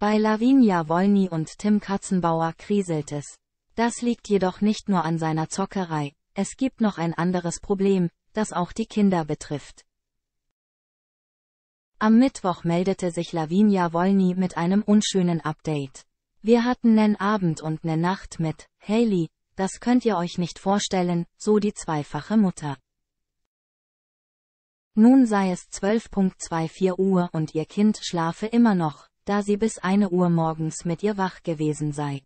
Bei Lavinia Wolny und Tim Katzenbauer kriselt es. Das liegt jedoch nicht nur an seiner Zockerei, es gibt noch ein anderes Problem, das auch die Kinder betrifft. Am Mittwoch meldete sich Lavinia Wolny mit einem unschönen Update. Wir hatten nen Abend und nen Nacht mit, Haley, das könnt ihr euch nicht vorstellen, so die zweifache Mutter. Nun sei es 12.24 Uhr und ihr Kind schlafe immer noch da sie bis 1 Uhr morgens mit ihr wach gewesen sei.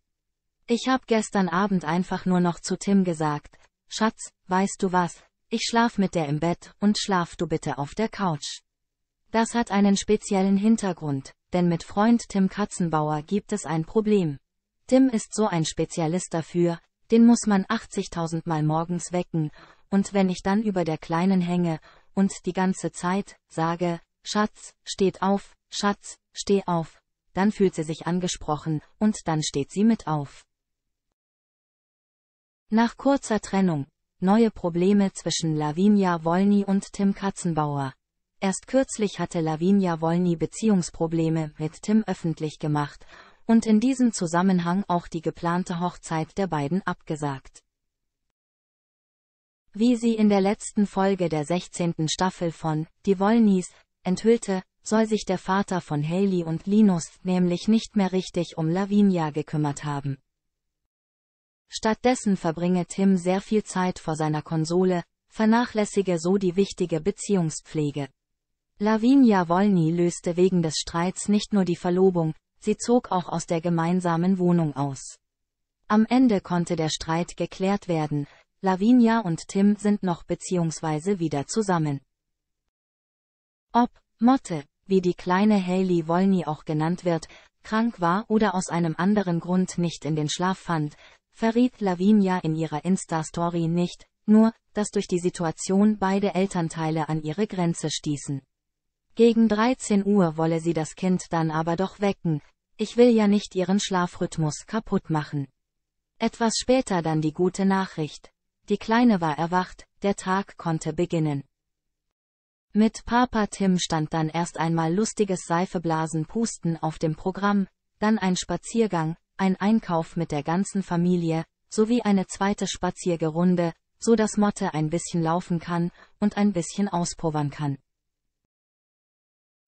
Ich hab gestern Abend einfach nur noch zu Tim gesagt, Schatz, weißt du was, ich schlaf mit der im Bett und schlaf du bitte auf der Couch. Das hat einen speziellen Hintergrund, denn mit Freund Tim Katzenbauer gibt es ein Problem. Tim ist so ein Spezialist dafür, den muss man 80.000 Mal morgens wecken, und wenn ich dann über der Kleinen hänge, und die ganze Zeit, sage, Schatz, steht auf, Schatz, steh auf. Dann fühlt sie sich angesprochen, und dann steht sie mit auf. Nach kurzer Trennung, neue Probleme zwischen Lavinia Wolny und Tim Katzenbauer. Erst kürzlich hatte Lavinia Wolny Beziehungsprobleme mit Tim öffentlich gemacht und in diesem Zusammenhang auch die geplante Hochzeit der beiden abgesagt. Wie sie in der letzten Folge der 16. Staffel von Die Wolnys enthüllte, soll sich der Vater von Haley und Linus nämlich nicht mehr richtig um Lavinia gekümmert haben. Stattdessen verbringe Tim sehr viel Zeit vor seiner Konsole, vernachlässige so die wichtige Beziehungspflege. Lavinia Wolny löste wegen des Streits nicht nur die Verlobung, sie zog auch aus der gemeinsamen Wohnung aus. Am Ende konnte der Streit geklärt werden, Lavinia und Tim sind noch bzw. wieder zusammen. Ob, Motte, wie die kleine Haley Wolny auch genannt wird, krank war oder aus einem anderen Grund nicht in den Schlaf fand, verriet Lavinia in ihrer Insta-Story nicht, nur, dass durch die Situation beide Elternteile an ihre Grenze stießen. Gegen 13 Uhr wolle sie das Kind dann aber doch wecken, ich will ja nicht ihren Schlafrhythmus kaputt machen. Etwas später dann die gute Nachricht. Die Kleine war erwacht, der Tag konnte beginnen. Mit Papa Tim stand dann erst einmal lustiges Seifeblasenpusten auf dem Programm, dann ein Spaziergang, ein Einkauf mit der ganzen Familie, sowie eine zweite Spaziergerunde, so dass Motte ein bisschen laufen kann und ein bisschen auspowern kann.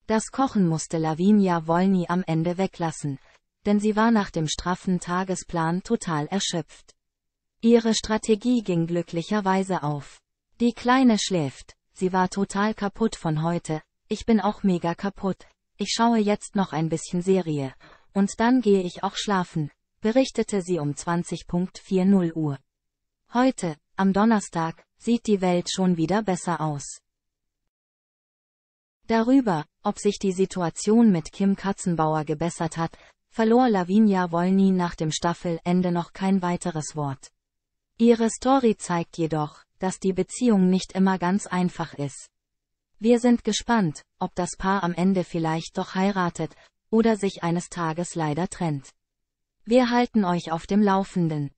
Das Kochen musste Lavinia Wolny am Ende weglassen, denn sie war nach dem straffen Tagesplan total erschöpft. Ihre Strategie ging glücklicherweise auf. Die Kleine schläft. Sie war total kaputt von heute. Ich bin auch mega kaputt. Ich schaue jetzt noch ein bisschen Serie. Und dann gehe ich auch schlafen, berichtete sie um 20.40 Uhr. Heute, am Donnerstag, sieht die Welt schon wieder besser aus. Darüber, ob sich die Situation mit Kim Katzenbauer gebessert hat, verlor Lavinia Wolny nach dem Staffelende noch kein weiteres Wort. Ihre Story zeigt jedoch, dass die Beziehung nicht immer ganz einfach ist. Wir sind gespannt, ob das Paar am Ende vielleicht doch heiratet, oder sich eines Tages leider trennt. Wir halten euch auf dem Laufenden.